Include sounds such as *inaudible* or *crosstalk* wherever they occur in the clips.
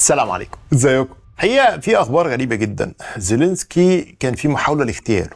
السلام عليكم ازيكم الحقيقه في اخبار غريبه جدا زيلينسكي كان في محاوله لاغتياله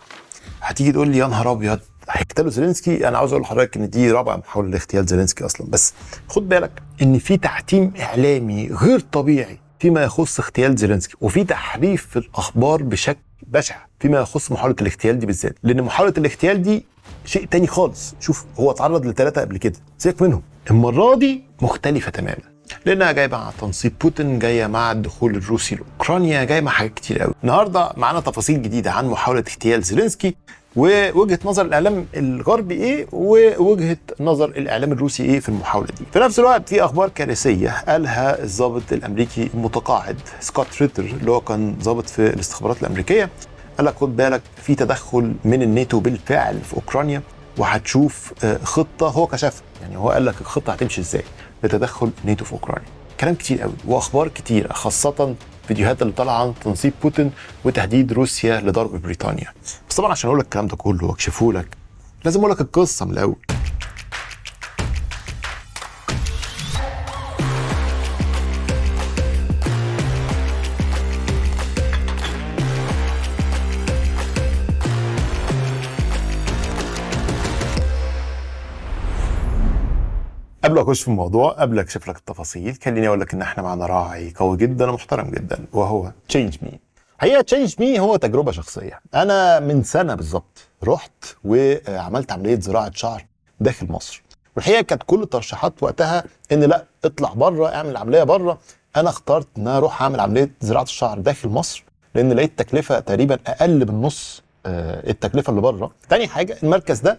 هتيجي تقول لي يا نهار ابيض هيقتلوا زيلينسكي انا عاوز اقول لحضرتك ان دي رابع محاوله لاغتيال زيلينسكي اصلا بس خد بالك ان في تحتيم اعلامي غير طبيعي فيما يخص اغتيال زيلينسكي وفي تحريف في الاخبار بشكل بشع فيما يخص محاوله الاغتيال دي بالذات لان محاوله الاغتيال دي شيء تاني خالص شوف هو اتعرض لثلاثه قبل كده سيبك منهم المره دي مختلفه تماما لانها جايه مع تنصيب بوتين جايه مع الدخول الروسي لاوكرانيا جايه مع حاجات كتير قوي النهارده معانا تفاصيل جديده عن محاوله اغتيال زيلينسكي ووجهه نظر الاعلام الغربي ايه ووجهه نظر الاعلام الروسي ايه في المحاوله دي في نفس الوقت في اخبار كارثيه قالها الضابط الامريكي المتقاعد سكوت ريتر اللي هو كان ضابط في الاستخبارات الامريكيه قال لك خد بالك في تدخل من الناتو بالفعل في اوكرانيا وهتشوف آه، خطه هو كشفها يعني هو قال لك الخطه هتمشي ازاي لتدخل ناتو في اوكرانيا كلام كتير قوي واخبار كتير خاصه فيديوهات اللي طالعه عن تنصيب بوتين وتهديد روسيا لضرب بريطانيا بس طبعا عشان اقول لك الكلام ده كله واكشفه لك لازم اقول لك القصه من الاول قبل اخش في الموضوع قبل اكشف لك التفاصيل خليني اقول لك ان احنا معانا راعي قوي جدا ومحترم جدا وهو تشينج مي حقيقه تشينج مي هو تجربه شخصيه انا من سنه بالظبط رحت وعملت عمليه زراعه شعر داخل مصر والحقيقه كانت كل الترشيحات وقتها ان لا اطلع بره اعمل عمليه بره انا اخترت ان اروح اعمل عمليه زراعه الشعر داخل مصر لان لقيت تكلفه تقريبا اقل من نص آه، التكلفه اللي بره تاني حاجه المركز ده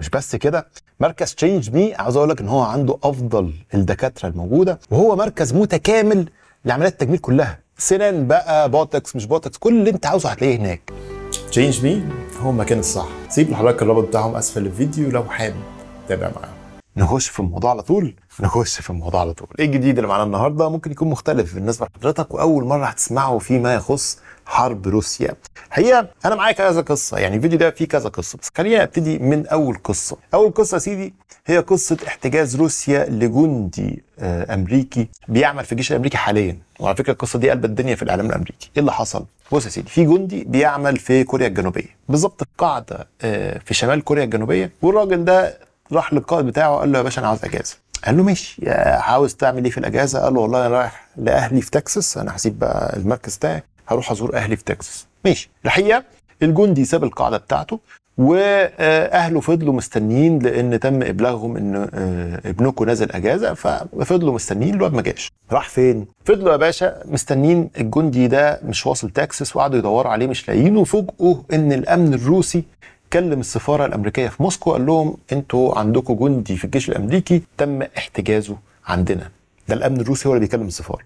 مش بس كده مركز تشينج مي عاوز اقول لك ان هو عنده افضل الدكاتره الموجوده وهو مركز متكامل لعمليات التجميل كلها سنان بقى بوتكس مش بوتكس كل اللي انت عاوزه هتلاقيه هناك تشينج مي هو المكان الصح سيب لحضرتك الرابط بتاعهم اسفل الفيديو لو حابب تابع معاهم نخش في الموضوع على طول نخش في الموضوع على طول ايه الجديد اللي معانا النهارده ممكن يكون مختلف بالنسبه لحضرتك واول مره هتسمعه فيما يخص حرب روسيا الحقيقه انا معايا كذا قصه يعني الفيديو ده فيه كذا قصه بس خلينا ابتدي من اول قصه اول قصه يا سيدي هي قصه احتجاز روسيا لجندي آه، امريكي بيعمل في الجيش الامريكي حاليا وعلى فكره القصه دي قلبت الدنيا في الاعلام الامريكي ايه اللي حصل بص يا سيدي في جندي بيعمل في كوريا الجنوبيه بالظبط في قاعده آه، في شمال كوريا الجنوبيه والراجل ده راح للقائد بتاعه قال له يا باشا انا عاوز اجازه قال له ماشي عاوز تعمل ايه في الاجازه قال له والله انا رايح لاهلي في تكساس انا هسيب بقى المركز بتاعي هروح ازور اهلي في تكساس ماشي الحقيقه الجندي ساب القاعده بتاعته واهله فضلوا مستنيين لان تم ابلاغهم ان آه، ابنكم نزل اجازه ففضلوا مستنيين الواد ما جاش راح فين فضلوا يا باشا مستنيين الجندي ده مش واصل تكساس وقعدوا يدوروا عليه مش لاقيينه وفوجئوا ان الامن الروسي كلم السفاره الامريكيه في موسكو قال لهم انتوا عندكم جندي في الجيش الامريكي تم احتجازه عندنا ده الامن الروسي هو اللي بيكلم السفاره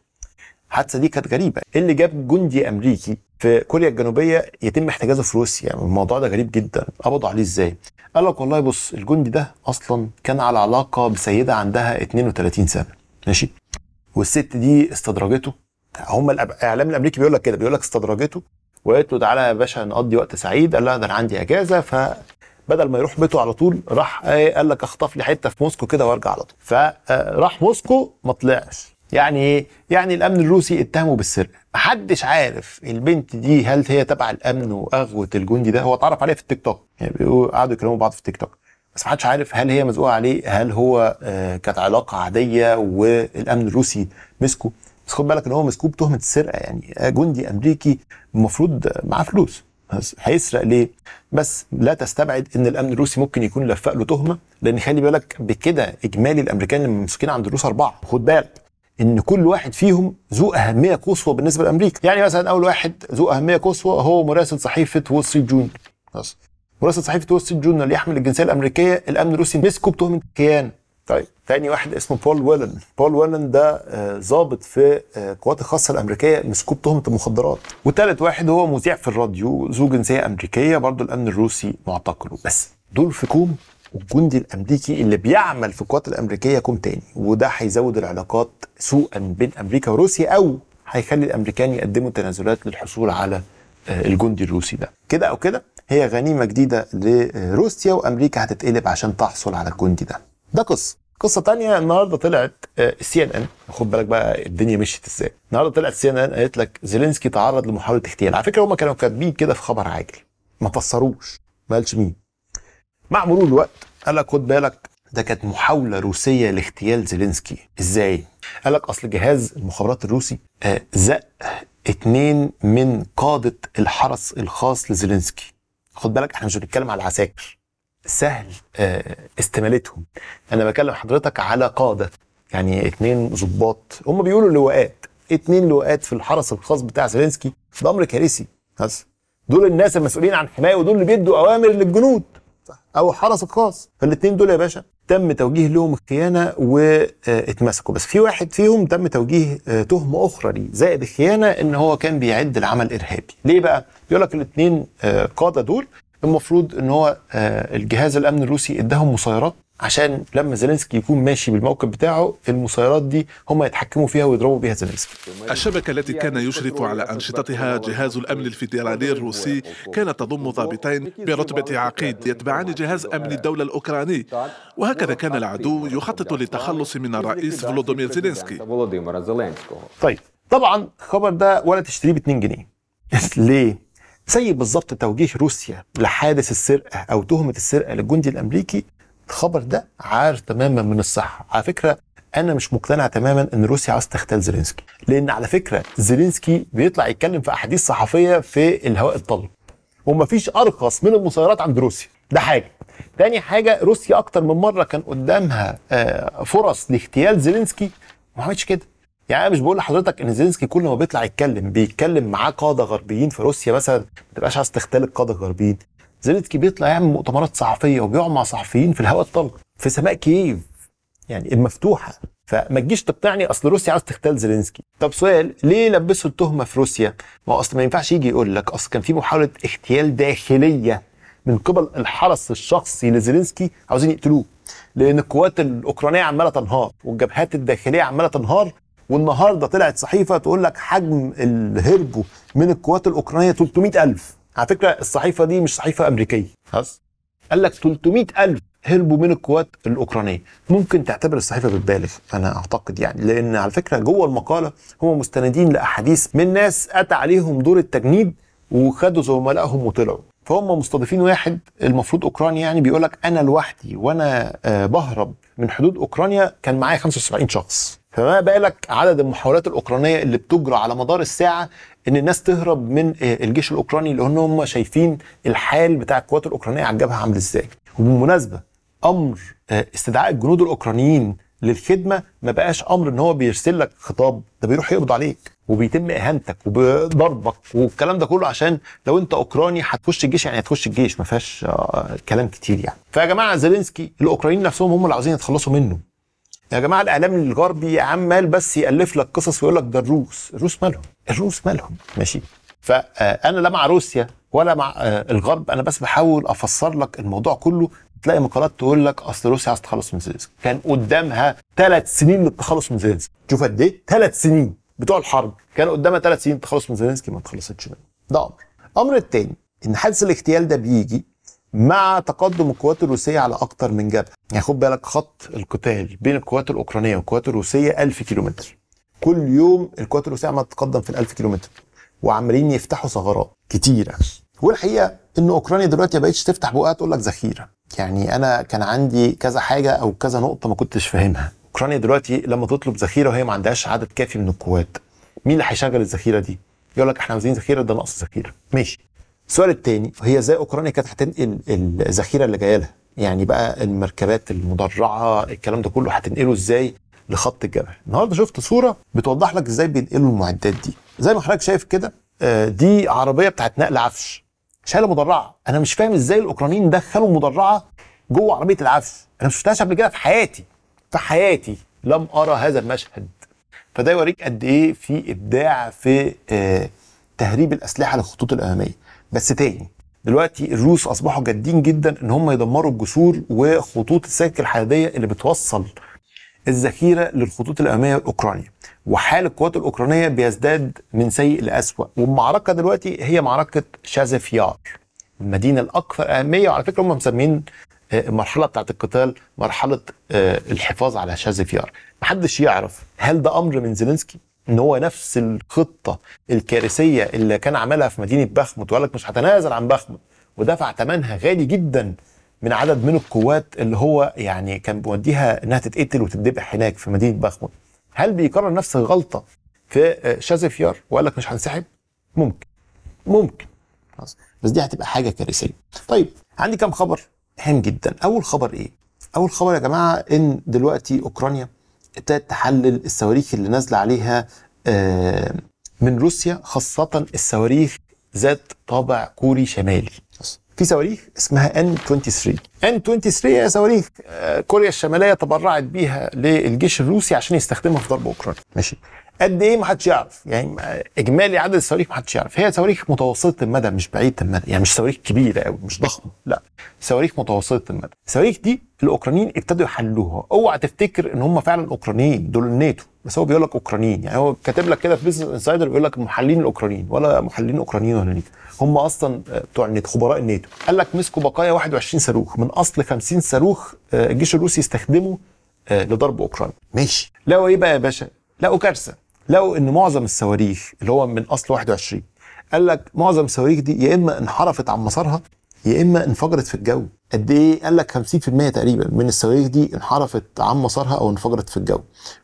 الحادثه دي كانت غريبه ايه اللي جاب جندي امريكي في كوريا الجنوبيه يتم احتجازه في روسيا الموضوع ده غريب جدا قبضوا عليه ازاي قال لك والله بص الجندي ده اصلا كان على علاقه بسيده عندها 32 سنه ماشي والست دي استدرجته هم الاعلام الامريكي بيقول لك كده بيقول لك استدرجته وقالت له تعالى يا باشا نقضي وقت سعيد قال لها ده انا عندي اجازه ف بدل ما يروح بيته على طول راح إيه، قال لك اخطف لي حته في موسكو كده وارجع على طول فراح آه، موسكو ما طلعش يعني ايه يعني الامن الروسي اتهمه بالسرقه محدش عارف البنت دي هل هي تبع الامن واغوه الجندي ده هو اتعرف عليها في التيك توك يعني قعدوا يكلموا بعض في التيك توك بس محدش عارف هل هي مزقوقه عليه هل هو آه، كانت علاقه عاديه والامن الروسي مسكه بس خد بالك ان هو مسكوب بتهمه السرقه يعني جندي امريكي المفروض معاه فلوس هيسرق ليه؟ بس لا تستبعد ان الامن الروسي ممكن يكون لفق له تهمه لان خلي بالك بكده اجمالي الامريكان اللي ممسكين عند الروس اربعه خد بالك ان كل واحد فيهم ذو اهميه قصوى بالنسبه لامريكا يعني مثلا اول واحد ذو اهميه قصوى هو مراسل صحيفه وول ستريت جون مراسل صحيفه وول ستريت جورنال يحمل الجنسيه الامريكيه الامن الروسي مسكه بتهمه كيان طيب تاني واحد اسمه بول ويلن بول ويلن ده آه، ضابط في آه، القوات الخاصه الامريكيه مسكوب تهمه المخدرات وتالت واحد هو مذيع في الراديو ذو جنسيه امريكيه برضه الامن الروسي معتقله بس دول في كوم والجندي الامريكي اللي بيعمل في القوات الامريكيه كوم تاني وده هيزود العلاقات سوءا بين امريكا وروسيا او هيخلي الامريكان يقدموا تنازلات للحصول على آه، الجندي الروسي ده كده او كده هي غنيمه جديده لروسيا وامريكا هتتقلب عشان تحصل على الجندي ده ده قصه قصه تانية النهارده طلعت سي ان ان خد بالك بقى الدنيا مشيت ازاي النهارده طلعت سي ان ان قالت لك زيلينسكي تعرض لمحاوله اغتيال على فكره هم كانوا كاتبين كده في خبر عاجل ما فسروش ما قالش مين مع مرور الوقت قال لك خد بالك ده كانت محاولة روسية لاغتيال زيلينسكي ازاي؟ قال لك اصل جهاز المخابرات الروسي آه، زق اتنين من قادة الحرس الخاص لزيلينسكي خد بالك احنا مش بنتكلم على العساكر سهل آه، استمالتهم انا بكلم حضرتك على قاده يعني اثنين ظباط هم بيقولوا لواءات اثنين لواءات في الحرس الخاص بتاع زيلينسكي ده امر كارثي بس دول الناس المسؤولين عن حمايه ودول اللي بيدوا اوامر للجنود او الحرس الخاص فالاثنين دول يا باشا تم توجيه لهم الخيانه واتمسكوا بس في واحد فيهم تم توجيه آه، تهمه اخرى ليه زائد الخيانه ان هو كان بيعد العمل ارهابي ليه بقى بيقول لك الاثنين آه، قاده دول المفروض ان هو آه، الجهاز الامن الروسي اداهم مسيرات عشان لما زيلينسكي يكون ماشي بالموقف بتاعه المسيرات دي هم يتحكموا فيها ويضربوا بيها زيلينسكي الشبكة التي كان يشرف على أنشطتها جهاز الأمن الفيدرالي الروسي كانت تضم ضابطين برتبة عقيد يتبعان جهاز أمن الدولة الأوكراني وهكذا كان العدو يخطط للتخلص من الرئيس فلودومير زيلينسكي طيب طبعا الخبر ده ولا تشتريه ب 2 جنيه *laughs* ليه؟ زي بالظبط توجيه روسيا لحادث السرقه او تهمه السرقه للجندي الامريكي الخبر ده عار تماما من الصحه على فكره انا مش مقتنع تماما ان روسيا عاوز تغتال زيلينسكي لان على فكره زيلينسكي بيطلع يتكلم في احاديث صحفيه في الهواء الطلق ومفيش ارخص من المسيرات عند روسيا ده حاجه تاني حاجه روسيا اكتر من مره كان قدامها آه، فرص لاغتيال زيلينسكي ما عملتش كده يعني انا مش بقول لحضرتك ان زينسكي كل ما بيطلع يتكلم بيتكلم معاه قاده غربيين في روسيا مثلا ما تبقاش عايز تختلق قاده غربيين زينسكي بيطلع يعمل مؤتمرات صحفيه وبيقعد مع صحفيين في الهواء الطلق في سماء كييف يعني المفتوحه فما تجيش تقنعني اصل روسيا عايز تختال زيلينسكي طب سؤال ليه لبسوا التهمه في روسيا ما هو اصل ما ينفعش يجي يقول لك اصل كان في محاوله اغتيال داخليه من قبل الحرس الشخصي لزيلينسكي عاوزين يقتلوه لان القوات الاوكرانيه عماله تنهار والجبهات الداخليه عماله تنهار والنهارده طلعت صحيفه تقول لك حجم اللي هربوا من القوات الاوكرانيه 300000 على فكره الصحيفه دي مش صحيفه امريكيه خلاص قال لك 300000 هربوا من القوات الاوكرانيه ممكن تعتبر الصحيفه بتبالغ انا اعتقد يعني لان على فكره جوه المقاله هم مستندين لاحاديث من ناس اتى عليهم دور التجنيد وخدوا زملائهم وطلعوا فهم مستضيفين واحد المفروض اوكراني يعني بيقول لك انا لوحدي وانا آه، بهرب من حدود اوكرانيا كان معايا 75 شخص فما بالك عدد المحاولات الاوكرانيه اللي بتجرى على مدار الساعه ان الناس تهرب من آه، الجيش الاوكراني لان هم شايفين الحال بتاع القوات الاوكرانيه على الجبهه عامل ازاي وبالمناسبه امر آه، استدعاء الجنود الاوكرانيين للخدمه ما بقاش امر ان هو بيرسل لك خطاب ده بيروح يقبض عليك وبيتم اهانتك وبضربك والكلام ده كله عشان لو انت اوكراني هتخش الجيش يعني هتخش الجيش ما فيهاش آه، كلام كتير يعني فيا جماعه زيلينسكي الاوكرانيين نفسهم هم اللي عاوزين يتخلصوا منه يا جماعه الاعلام الغربي عمال بس يالف لك قصص ويقول لك ده الروس الروس مالهم الروس مالهم ماشي فانا لا مع روسيا ولا مع آه، الغرب انا بس بحاول افسر لك الموضوع كله تلاقي مقالات تقول لك اصل روسيا عايز تخلص من زيلينسكي كان قدامها ثلاث سنين للتخلص من زيلينسكي شوف قد ايه ثلاث سنين بتوع الحرب كان قدامها ثلاث سنين تخلص من زيلينسكي ما اتخلصتش منه ده امر الامر الثاني ان حادث الاغتيال ده بيجي مع تقدم القوات الروسيه على أكثر من جبهه يعني خد بالك خط القتال بين القوات الاوكرانيه والقوات الروسيه 1000 كيلومتر كل يوم القوات الروسيه عم تتقدم في ال 1000 كيلومتر وعمالين يفتحوا ثغرات كتيره والحقيقه ان اوكرانيا دلوقتي ما بقتش تفتح بقها تقول لك ذخيره يعني انا كان عندي كذا حاجه او كذا نقطه ما كنتش فاهمها اوكرانيا دلوقتي لما تطلب ذخيره وهي ما عندهاش عدد كافي من القوات مين اللي هيشغل الذخيره دي يقول لك احنا عاوزين ذخيره ده نقص ذخيره ماشي السؤال الثاني هي ازاي اوكرانيا كانت هتنقل الذخيره اللي جايه لها يعني بقى المركبات المدرعه الكلام ده كله هتنقله ازاي لخط الجبهه النهارده شفت صوره بتوضح لك ازاي بينقلوا المعدات دي زي ما حضرتك شايف كده آه، دي عربيه بتاعت نقل عفش شايله مدرعه انا مش فاهم ازاي الاوكرانيين دخلوا مدرعه جوه عربيه العفش انا ما شفتهاش قبل كده في حياتي في حياتي لم ارى هذا المشهد فده يوريك قد ايه في ابداع في آه، تهريب الاسلحه للخطوط الاماميه بس تاني دلوقتي الروس اصبحوا جادين جدا ان هم يدمروا الجسور وخطوط السكك الحديديه اللي بتوصل الذخيره للخطوط الاماميه الاوكرانيه وحال القوات الاوكرانيه بيزداد من سيء لاسوا والمعركه دلوقتي هي معركه شازفيار المدينه الاكثر اهميه وعلى فكره هم مسمين المرحله آه، بتاعت القتال مرحله آه، الحفاظ على شازفيار محدش يعرف هل ده امر من زيلينسكي ان هو نفس الخطه الكارثيه اللي كان عملها في مدينه بخمت وقال لك مش هتنازل عن بخمت ودفع ثمنها غالي جدا من عدد من القوات اللي هو يعني كان بيوديها انها تتقتل وتتذبح هناك في مدينه بخمت هل بيكرر نفس الغلطه في شازفيار وقال لك مش هنسحب ممكن ممكن خلاص بس دي هتبقى حاجه كارثيه طيب عندي كام خبر هام جدا اول خبر ايه اول خبر يا جماعه ان دلوقتي اوكرانيا ابتدت تحلل الصواريخ اللي نازله عليها آه، من روسيا خاصه الصواريخ ذات طابع كوري شمالي في صواريخ اسمها ان 23 ان 23 هي صواريخ آه، كوريا الشماليه تبرعت بيها للجيش الروسي عشان يستخدمها في ضرب اوكرانيا ماشي قد ايه محدش يعرف يعني اجمالي عدد الصواريخ محدش يعرف هي صواريخ متوسطه المدى مش بعيده المدى يعني مش صواريخ كبيره قوي مش ضخمه لا صواريخ متوسطه المدى الصواريخ دي الاوكرانيين ابتدوا يحلوها اوعى تفتكر ان هم فعلا اوكرانيين دول الناتو بس هو بيقول لك اوكرانيين يعني هو كاتب لك كده في بيزنس انسايدر بيقول لك المحللين الاوكرانيين ولا محللين اوكرانيين ولا نيتو هم اصلا آه، بتوع الناتو خبراء الناتو قال لك مسكوا بقايا 21 صاروخ من اصل 50 صاروخ آه، الجيش الروسي استخدمه آه، لضرب اوكرانيا ماشي لقوا ايه بقى يا باشا لقوا كارثه لقوا ان معظم الصواريخ اللي هو من اصل 21 قال لك معظم الصواريخ دي يا اما انحرفت عن مسارها يا اما انفجرت في الجو قد ايه قال لك 50% تقريبا من الصواريخ دي انحرفت عن مسارها او انفجرت في الجو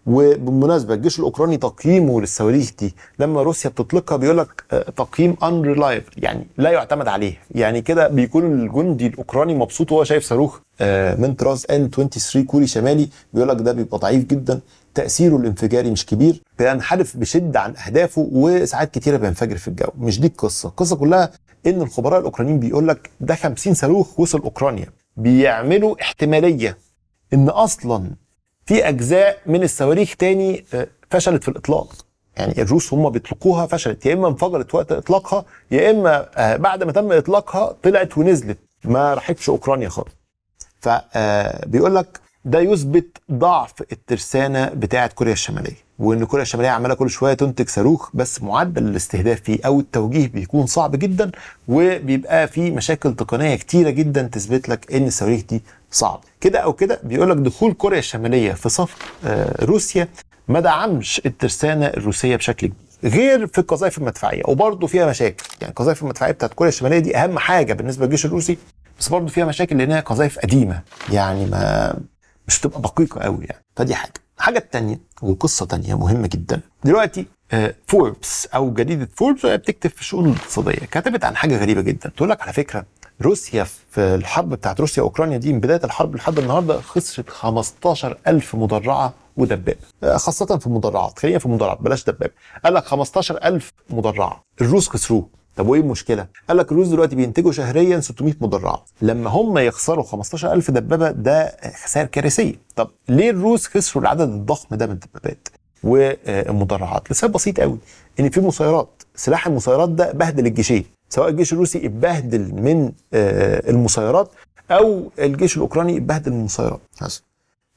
وبالمناسبه الجيش الاوكراني تقييمه للصواريخ دي لما روسيا بتطلقها بيقول لك آه، تقييم unreliable يعني لا يعتمد عليه يعني كده بيكون الجندي الاوكراني مبسوط وهو شايف صاروخ آه، من طراز ان 23 كوري شمالي بيقول لك ده بيبقى ضعيف جدا تاثيره الانفجاري مش كبير بينحرف بشده عن اهدافه وساعات كتيره بينفجر في الجو مش دي القصه القصه كلها ان الخبراء الاوكرانيين بيقول لك ده 50 صاروخ وصل اوكرانيا بيعملوا احتماليه ان اصلا في اجزاء من الصواريخ تاني آه، فشلت في الاطلاق يعني الروس هم بيطلقوها فشلت يا اما انفجرت وقت اطلاقها يا اما آه، بعد ما تم اطلاقها طلعت ونزلت ما راحتش اوكرانيا خالص فبيقول آه، لك ده يثبت ضعف الترسانه بتاعه كوريا الشماليه وان كوريا الشماليه عماله كل شويه تنتج صاروخ بس معدل الاستهداف فيه او التوجيه بيكون صعب جدا وبيبقى في مشاكل تقنيه كتيره جدا تثبت لك ان الصواريخ دي صعبه كده او كده بيقول لك دخول كوريا الشماليه في صف آه، روسيا ما دعمش الترسانه الروسيه بشكل كبير غير في القذائف المدفعيه وبرضه فيها مشاكل يعني القذائف المدفعيه بتاعت كوريا الشماليه دي اهم حاجه بالنسبه للجيش الروسي بس برضه فيها مشاكل لانها قذائف قديمه يعني ما مش تبقى دقيقه قوي يعني فدي حاجه الحاجه الثانيه وقصه ثانيه مهمه جدا دلوقتي فوربس آه، او جريده فوربس وهي بتكتب في الشؤون الاقتصاديه كتبت عن حاجه غريبه جدا تقول لك على فكره روسيا في الحرب بتاعت روسيا واوكرانيا دي من بدايه الحرب لحد النهارده خسرت 15000 مدرعه ودبابه آه، خاصه في المدرعات خلينا في المدرعات بلاش دبابه قال لك 15000 مدرعه الروس خسروه طب وايه المشكله؟ قال لك الروس دلوقتي بينتجوا شهريا 600 مدرعه، لما هم يخسروا 15000 دبابه ده خسائر كارثيه، طب ليه الروس خسروا العدد الضخم ده من الدبابات؟ والمدرعات لسبب بسيط قوي ان في مسيرات سلاح المسيرات ده بهدل الجيشين سواء الجيش الروسي اتبهدل من آه، المسيرات او الجيش الاوكراني اتبهدل من المسيرات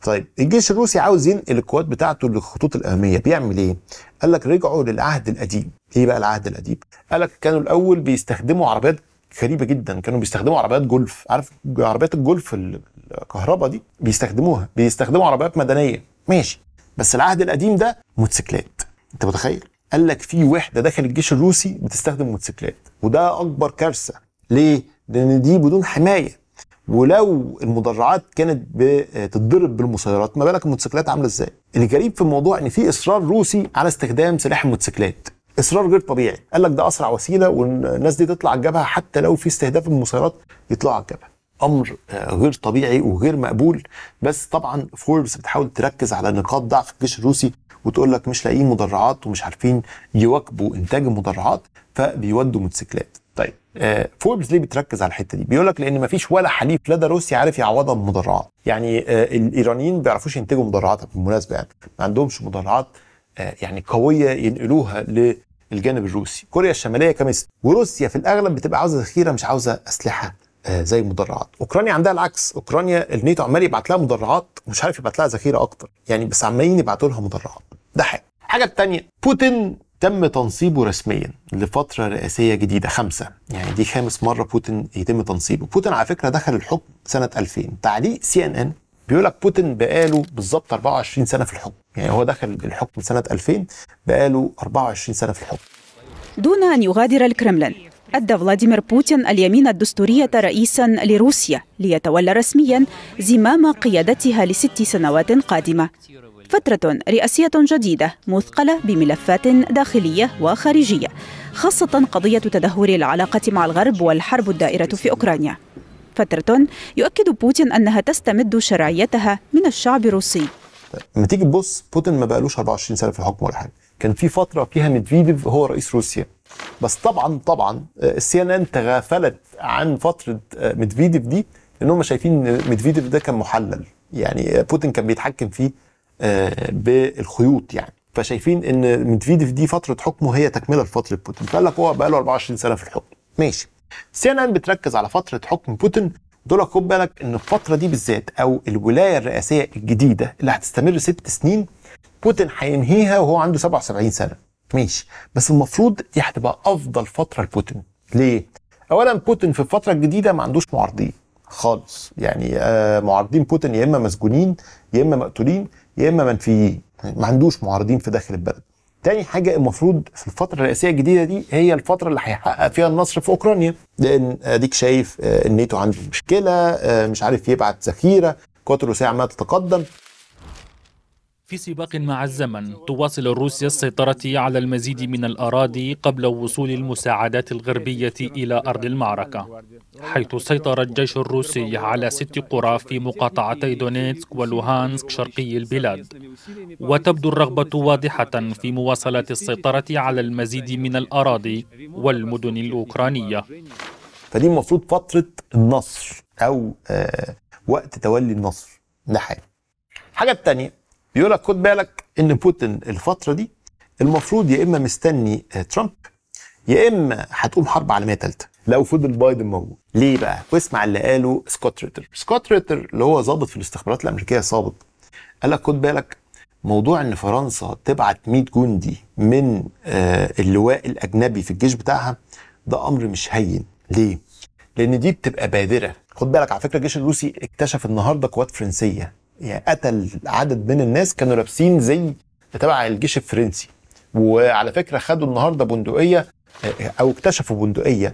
طيب الجيش الروسي عاوز ينقل القوات بتاعته للخطوط الاماميه بيعمل ايه؟ قال لك رجعوا للعهد القديم، ايه بقى العهد القديم؟ قال لك كانوا الاول بيستخدموا عربيات غريبه جدا كانوا بيستخدموا عربيات جولف عارف عربيات الجولف الكهرباء دي بيستخدموها بيستخدموا عربيات مدنيه ماشي بس العهد القديم ده موتوسيكلات انت متخيل قال لك في وحده داخل الجيش الروسي بتستخدم موتوسيكلات وده اكبر كارثه ليه لان دي بدون حمايه ولو المدرعات كانت بتتضرب بالمسيرات ما بالك الموتوسيكلات عامله ازاي الغريب في الموضوع ان في اصرار روسي على استخدام سلاح الموتوسيكلات اصرار غير طبيعي قال لك ده اسرع وسيله والناس دي تطلع الجبهه حتى لو في استهداف المسيرات يطلعوا على الجبهه امر آه، غير طبيعي وغير مقبول بس طبعا فوربس بتحاول تركز على نقاط ضعف الجيش الروسي وتقول لك مش لاقيين مدرعات ومش عارفين يواكبوا انتاج المدرعات فبيودوا موتوسيكلات طيب آه فوربس ليه بتركز على الحته دي؟ بيقول لك لان ما فيش ولا حليف لدى روسيا عارف يعوضها بمدرعات، يعني آه الايرانيين ما بيعرفوش ينتجوا مدرعات بالمناسبه يعني ما عندهمش مدرعات آه يعني قويه ينقلوها للجانب الروسي، كوريا الشماليه كمثل، وروسيا في الاغلب بتبقى عاوزه ذخيره مش عاوزه اسلحه آه، زي مدرعات اوكرانيا عندها العكس اوكرانيا الناتو عمال يبعت لها مدرعات ومش عارف يبعت لها ذخيره اكتر يعني بس عمالين يبعتوا لها مدرعات ده حاجه الحاجه الثانيه بوتين تم تنصيبه رسميا لفترة رئاسية جديدة خمسة يعني دي خامس مرة بوتين يتم تنصيبه بوتين على فكرة دخل الحكم سنة 2000 تعليق سي ان ان بيقول لك بوتين بقاله بالظبط 24 سنة في الحكم يعني هو دخل الحكم سنة 2000 بقاله 24 سنة في الحكم دون أن يغادر الكرملين أدى فلاديمير بوتين اليمين الدستورية رئيسا لروسيا ليتولى رسميا زمام قيادتها لست سنوات قادمة فترة رئاسية جديدة مثقلة بملفات داخلية وخارجية خاصة قضية تدهور العلاقة مع الغرب والحرب الدائرة في أوكرانيا فترة يؤكد بوتين أنها تستمد شرعيتها من الشعب الروسي لما تيجي تبص بوتين ما بقالوش 24 سنة في الحكم ولا حاجة كان في فترة فيها ميدفيديف هو رئيس روسيا بس طبعا طبعا آه، السي ان ان تغافلت عن فترة آه، ميدفيديف دي لأنهم شايفين ان ميدفيديف ده كان محلل يعني آه، بوتين كان بيتحكم فيه آه، بالخيوط يعني فشايفين ان مدفيديف دي فتره حكمه هي تكمله لفتره بوتين فقال لك هو بقى له 24 سنه في الحكم ماشي سي ان ان بتركز على فتره حكم بوتين دول خد بالك ان الفتره دي بالذات او الولايه الرئاسيه الجديده اللي هتستمر ست سنين بوتين هينهيها وهو عنده 77 سنه ماشي بس المفروض دي هتبقى افضل فتره لبوتين ليه اولا بوتين في الفتره الجديده ما عندوش معارضين خالص يعني آه معارضين بوتين يا اما مسجونين يا اما مقتولين يا اما منفيين يعني ما عندوش معارضين في داخل البلد تاني حاجة المفروض في الفترة الرئاسية الجديدة دي هي الفترة اللي هيحقق فيها النصر في أوكرانيا لأن أديك شايف آه، النيتو عنده مشكلة آه، مش عارف يبعت ذخيرة قوات الروسية عمالة تتقدم في سباق مع الزمن تواصل روسيا السيطرة على المزيد من الأراضي قبل وصول المساعدات الغربية إلى أرض المعركة حيث سيطر الجيش الروسي على ست قرى في مقاطعتي دونيتسك ولوهانسك شرقي البلاد وتبدو الرغبة واضحة في مواصلة السيطرة على المزيد من الأراضي والمدن الأوكرانية فدي المفروض فترة النصر أو آه، وقت تولي النصر ده حاجة الحاجة التانية بيقول لك خد بالك ان بوتين الفتره دي المفروض يا اما مستني آه، ترامب يا اما هتقوم حرب عالميه ثالثه لو فضل بايدن موجود ليه بقى واسمع اللي قاله سكوت ريتر سكوت ريتر اللي هو ضابط في الاستخبارات الامريكيه سابق قال لك خد بالك موضوع ان فرنسا تبعت 100 جندي من آه، اللواء الاجنبي في الجيش بتاعها ده امر مش هين ليه لان دي بتبقى بادره خد بالك على فكره الجيش الروسي اكتشف النهارده قوات فرنسيه يعني قتل عدد من الناس كانوا لابسين زي تبع الجيش الفرنسي وعلى فكره خدوا النهارده بندقيه آه، او اكتشفوا بندقيه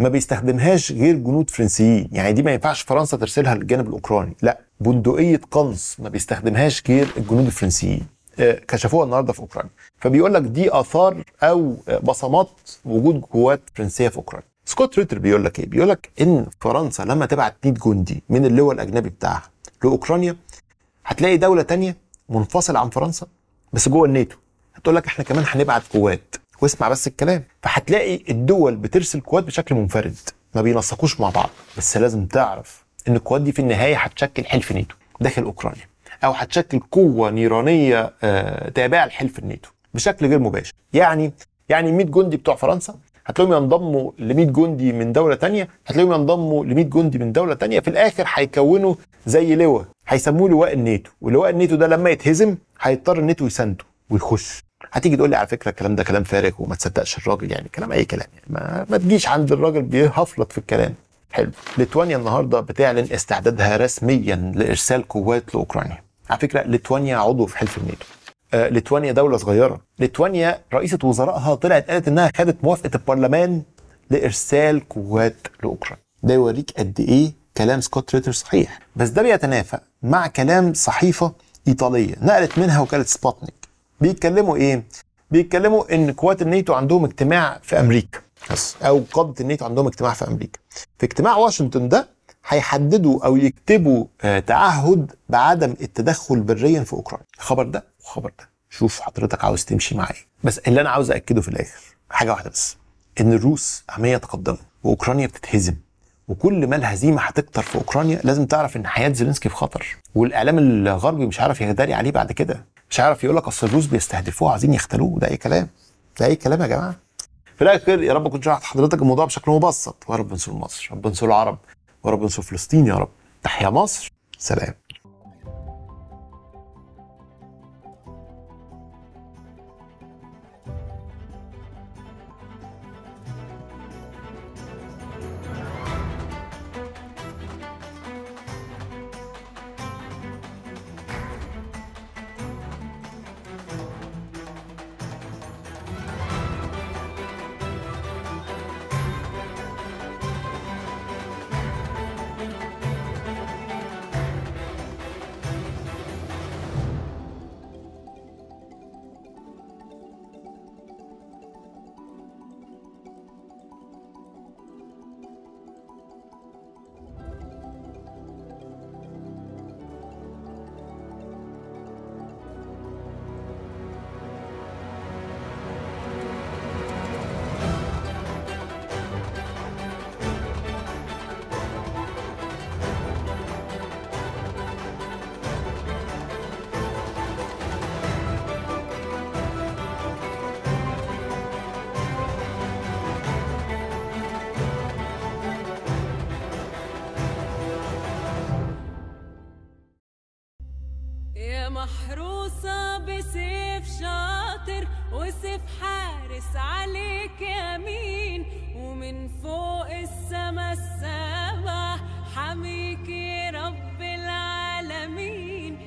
ما بيستخدمهاش غير جنود فرنسيين يعني دي ما ينفعش فرنسا ترسلها للجانب الاوكراني لا بندقيه قنص ما بيستخدمهاش غير الجنود الفرنسيين آه، كشفوها النهارده في اوكرانيا فبيقول لك دي اثار او آه، بصمات وجود قوات فرنسيه في اوكرانيا سكوت ريتر بيقول لك ايه بيقول لك ان فرنسا لما تبعت 100 جندي من اللواء الاجنبي بتاعها لاوكرانيا هتلاقي دوله تانية منفصله عن فرنسا بس جوه الناتو هتقول لك احنا كمان هنبعت قوات واسمع بس الكلام فهتلاقي الدول بترسل قوات بشكل منفرد ما بينسقوش مع بعض بس لازم تعرف ان القوات دي في النهايه هتشكل حلف ناتو داخل اوكرانيا او هتشكل قوه نيرانيه آه، تابعه لحلف الناتو بشكل غير مباشر يعني يعني 100 جندي بتوع فرنسا هتلاقيهم ينضموا ل 100 جندي من دوله تانية هتلاقيهم ينضموا ل 100 جندي من دوله تانية في الاخر هيكونوا زي لواء هيسموه لواء الناتو ولواء الناتو ده لما يتهزم هيضطر الناتو يسانده ويخش هتيجي تقول لي على فكره الكلام ده كلام فارغ وما تصدقش الراجل يعني كلام اي كلام يعني ما, ما تجيش عند الراجل بيهفلط في الكلام حلو ليتوانيا النهارده بتعلن استعدادها رسميا لارسال قوات لاوكرانيا على فكره ليتوانيا عضو في حلف الناتو آه، ليتوانيا دوله صغيره ليتوانيا رئيسه وزرائها طلعت قالت انها خدت موافقه البرلمان لارسال قوات لاوكرانيا ده يوريك قد ايه كلام سكوت ريتر صحيح بس ده بيتنافى مع كلام صحيفه ايطاليه نقلت منها وكاله سبوتنيك بيتكلموا ايه بيتكلموا ان قوات الناتو عندهم اجتماع في امريكا بس او قاده الناتو عندهم اجتماع في امريكا في اجتماع واشنطن ده هيحددوا او يكتبوا آه، تعهد بعدم التدخل بريا في اوكرانيا الخبر ده وخبر ده شوف حضرتك عاوز تمشي مع ايه بس اللي انا عاوز اكده في الاخر حاجه واحده بس ان الروس عم يتقدموا واوكرانيا بتتهزم وكل ما الهزيمه هتكتر في اوكرانيا لازم تعرف ان حياه زيلينسكي في خطر والاعلام الغربي مش عارف يهدري عليه بعد كده مش عارف يقول لك اصل الروس بيستهدفوه عايزين يختلوه ده اي كلام ده اي كلام يا جماعه في الاخر يا رب كنت شرحت حضرتك الموضوع بشكل مبسط ويا رب نصر مصر رب نصر العرب رب نصر فلسطين يا رب تحيا مصر سلام بسيف شاطر وسيف حارس عليه